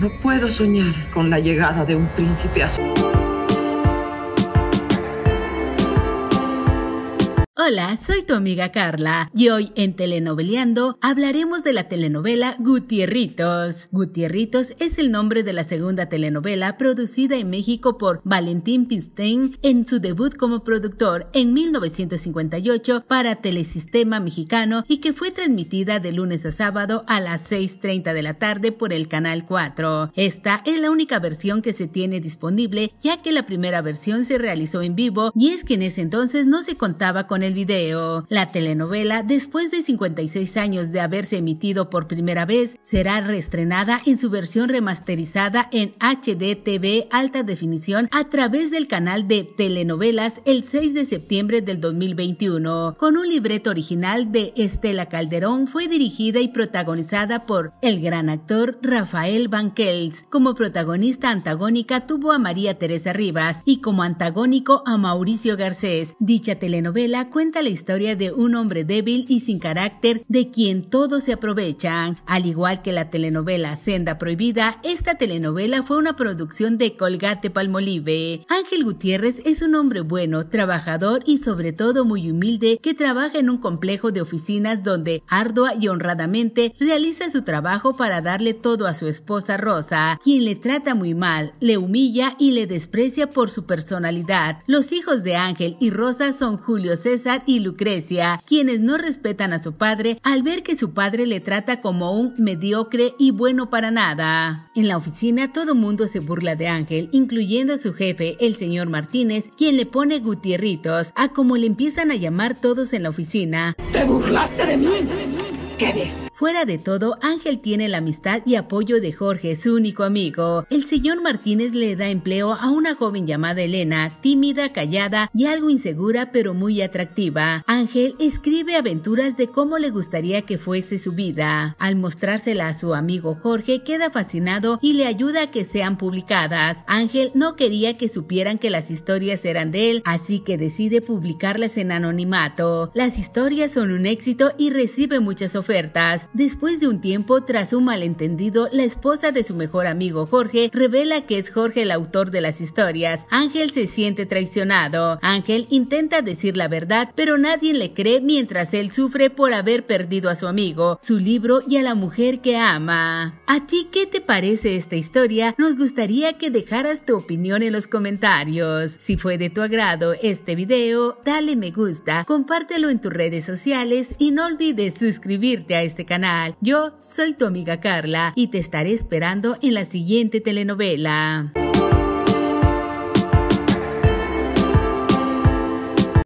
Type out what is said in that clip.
No puedo soñar con la llegada de un príncipe azul. Hola, soy tu amiga Carla y hoy en Telenoveleando hablaremos de la telenovela Gutierritos. Gutierritos es el nombre de la segunda telenovela producida en México por Valentín Pinstein en su debut como productor en 1958 para Telesistema Mexicano y que fue transmitida de lunes a sábado a las 6.30 de la tarde por el Canal 4. Esta es la única versión que se tiene disponible ya que la primera versión se realizó en vivo y es que en ese entonces no se contaba con el video. La telenovela, después de 56 años de haberse emitido por primera vez, será reestrenada en su versión remasterizada en HDTV alta definición a través del canal de telenovelas el 6 de septiembre del 2021. Con un libreto original de Estela Calderón, fue dirigida y protagonizada por el gran actor Rafael Van Como protagonista antagónica tuvo a María Teresa Rivas y como antagónico a Mauricio Garcés. Dicha telenovela cuenta la historia de un hombre débil y sin carácter de quien todos se aprovechan. Al igual que la telenovela Senda Prohibida, esta telenovela fue una producción de Colgate Palmolive. Ángel Gutiérrez es un hombre bueno, trabajador y sobre todo muy humilde que trabaja en un complejo de oficinas donde ardua y honradamente realiza su trabajo para darle todo a su esposa Rosa, quien le trata muy mal, le humilla y le desprecia por su personalidad. Los hijos de Ángel y Rosa son Julio César y Lucrecia, quienes no respetan a su padre al ver que su padre le trata como un mediocre y bueno para nada. En la oficina todo mundo se burla de Ángel, incluyendo a su jefe, el señor Martínez, quien le pone gutierritos a como le empiezan a llamar todos en la oficina. ¿Te burlaste de mí? Fuera de todo, Ángel tiene la amistad y apoyo de Jorge, su único amigo. El señor Martínez le da empleo a una joven llamada Elena, tímida, callada y algo insegura pero muy atractiva. Ángel escribe aventuras de cómo le gustaría que fuese su vida. Al mostrársela a su amigo Jorge, queda fascinado y le ayuda a que sean publicadas. Ángel no quería que supieran que las historias eran de él, así que decide publicarlas en anonimato. Las historias son un éxito y recibe muchas ofertas Después de un tiempo, tras un malentendido, la esposa de su mejor amigo Jorge revela que es Jorge el autor de las historias. Ángel se siente traicionado. Ángel intenta decir la verdad, pero nadie le cree mientras él sufre por haber perdido a su amigo, su libro y a la mujer que ama. ¿A ti qué te parece esta historia? Nos gustaría que dejaras tu opinión en los comentarios. Si fue de tu agrado este video, dale me gusta, compártelo en tus redes sociales y no olvides suscribirte a este canal. Yo soy tu amiga Carla y te estaré esperando en la siguiente telenovela.